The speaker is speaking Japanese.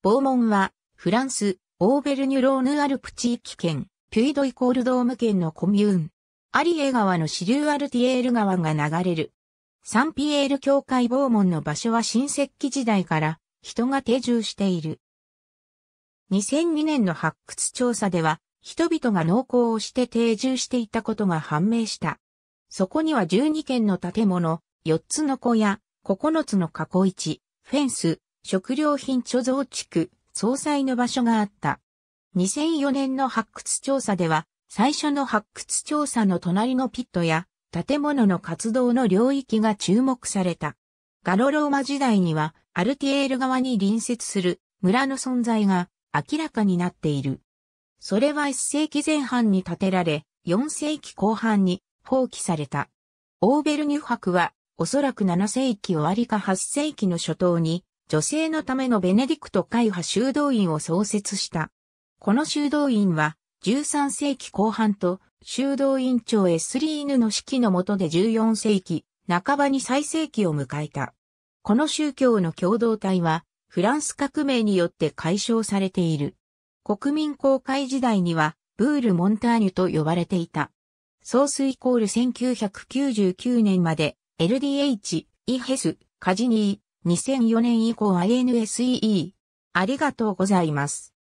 ボーモンは、フランス、オーベルニュローヌ・アルプ地域圏、ピュイドイコールドーム圏のコミューン。アリエ川の支流アルティエール川が流れる。サンピエール教会ボーモンの場所は新石器時代から人が定住している。2002年の発掘調査では、人々が農耕をして定住していたことが判明した。そこには12軒の建物、4つの小屋、9つの過去市、フェンス、食料品貯蔵地区、総裁の場所があった。2004年の発掘調査では、最初の発掘調査の隣のピットや、建物の活動の領域が注目された。ガロローマ時代には、アルティエール側に隣接する村の存在が明らかになっている。それは1世紀前半に建てられ、4世紀後半に放棄された。オーベルニュ博は、おそらく7世紀終わりか8世紀の初頭に女性のためのベネディクト会派修道院を創設した。この修道院は、13世紀後半と修道院長エスリーヌの指揮の下で14世紀半ばに最盛期を迎えた。この宗教の共同体は、フランス革命によって解消されている。国民公開時代には、ブール・モンターニュと呼ばれていた。ソースイコール1999年まで、LDH、イヘス、カジニー、2004年以降は、n s e e ありがとうございます。